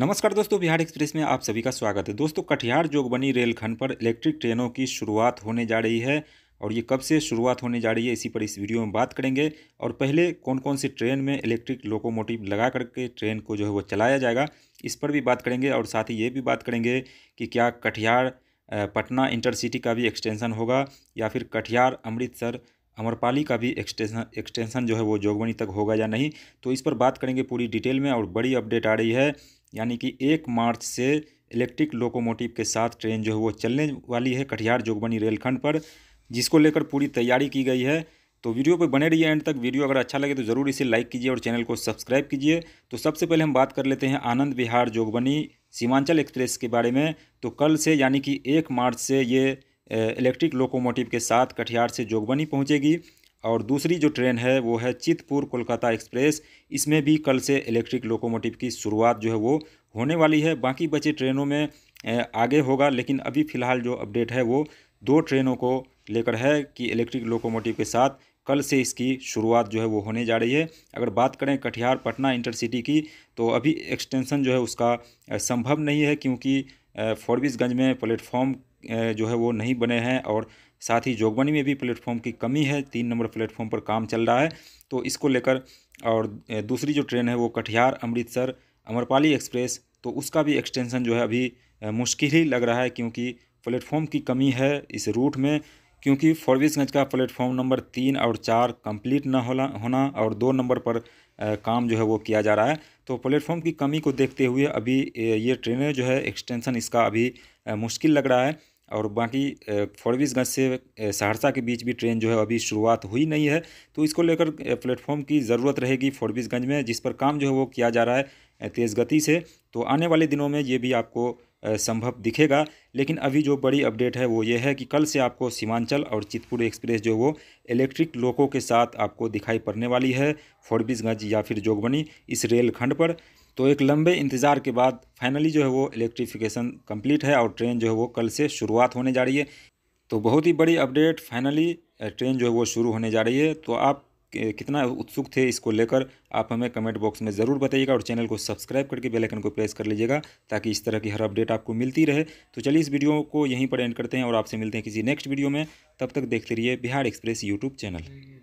नमस्कार दोस्तों बिहार एक्सप्रेस में आप सभी का स्वागत है दोस्तों कटिहार जोगबनी रेलखंड पर इलेक्ट्रिक ट्रेनों की शुरुआत होने जा रही है और ये कब से शुरुआत होने जा रही है इसी पर इस वीडियो में बात करेंगे और पहले कौन कौन सी ट्रेन में इलेक्ट्रिक लोकोमोटिव लगा करके ट्रेन को जो है वो चलाया जाएगा इस पर भी बात करेंगे और साथ ही ये भी बात करेंगे कि क्या कटिहार पटना इंटरसिटी का भी एक्सटेंसन होगा या फिर कटिहार अमृतसर अमरपाली का भी एक्सटेंशन एक्सटेंशन जो है वो जोगबनी तक होगा या नहीं तो इस पर बात करेंगे पूरी डिटेल में और बड़ी अपडेट आ रही है यानी कि एक मार्च से इलेक्ट्रिक लोकोमोटिव के साथ ट्रेन जो है वो चलने वाली है कटिहार जोगबनी रेलखंड पर जिसको लेकर पूरी तैयारी की गई है तो वीडियो पर बने रहिए एंड तक वीडियो अगर अच्छा लगे तो ज़रूर इसे लाइक कीजिए और चैनल को सब्सक्राइब कीजिए तो सबसे पहले हम बात कर लेते हैं आनंद विहार जोगबनी सीमांचल एक्सप्रेस के बारे में तो कल से यानी कि एक मार्च से ये इलेक्ट्रिक लोकोमोटिव के साथ कटिहार से जोगबनी पहुँचेगी और दूसरी जो ट्रेन है वो है चितपुर कोलकाता एक्सप्रेस इसमें भी कल से इलेक्ट्रिक लोकोमोटिव की शुरुआत जो है वो होने वाली है बाकी बचे ट्रेनों में आगे होगा लेकिन अभी फ़िलहाल जो अपडेट है वो दो ट्रेनों को लेकर है कि इलेक्ट्रिक लोकोमोटिव के साथ कल से इसकी शुरुआत जो है वो होने जा रही है अगर बात करें कटिहार पटना इंटरसिटी की तो अभी एक्सटेंशन जो है उसका संभव नहीं है क्योंकि फॉरबिसगंज में प्लेटफॉर्म जो है वो नहीं बने हैं और साथ ही जोगबनी में भी प्लेटफॉर्म की कमी है तीन नंबर प्लेटफॉर्म पर काम चल रहा है तो इसको लेकर और दूसरी जो ट्रेन है वो कटिहार अमृतसर अमरपाली एक्सप्रेस तो उसका भी एक्सटेंसन जो है अभी मुश्किल ही लग रहा है क्योंकि प्लेटफॉर्म की कमी है इस रूट में क्योंकि फॉरबिसगंज का प्लेटफॉर्म नंबर तीन और चार कंप्लीट ना होना होना और दो नंबर पर काम जो है वो किया जा रहा है तो प्लेटफॉर्म की कमी को देखते हुए अभी ये ट्रेनें जो है एक्सटेंशन इसका अभी मुश्किल लग रहा है और बाकी फरविसगंज से सहरसा के बीच भी ट्रेन जो है अभी शुरुआत हुई नहीं है तो इसको लेकर प्लेटफॉर्म की ज़रूरत रहेगी फरविसगंज में जिस पर काम जो है वो किया जा रहा है तेज़ गति से तो आने वाले दिनों में ये भी आपको संभव दिखेगा लेकिन अभी जो बड़ी अपडेट है वो ये है कि कल से आपको सीमांचल और चितपुर एक्सप्रेस जो वो इलेक्ट्रिक लोकों के साथ आपको दिखाई पड़ने वाली है फोरबिसगंज या फिर जोगबनी इस रेलखंड पर तो एक लंबे इंतज़ार के बाद फाइनली जो है वो इलेक्ट्रिफिकेशन कंप्लीट है और ट्रेन जो है वो कल से शुरुआत होने जा रही है तो बहुत ही बड़ी अपडेट फाइनली ट्रेन जो है वो शुरू होने जा रही है तो आप कितना उत्सुक थे इसको लेकर आप हमें कमेंट बॉक्स में ज़रूर बताइएगा और चैनल को सब्सक्राइब करके बेलाइकन को प्रेस कर लीजिएगा ताकि इस तरह की हर अपडेट आपको मिलती रहे तो चलिए इस वीडियो को यहीं पर एंड करते हैं और आपसे मिलते हैं किसी नेक्स्ट वीडियो में तब तक देखते रहिए बिहार एक्सप्रेस यूट्यूब चैनल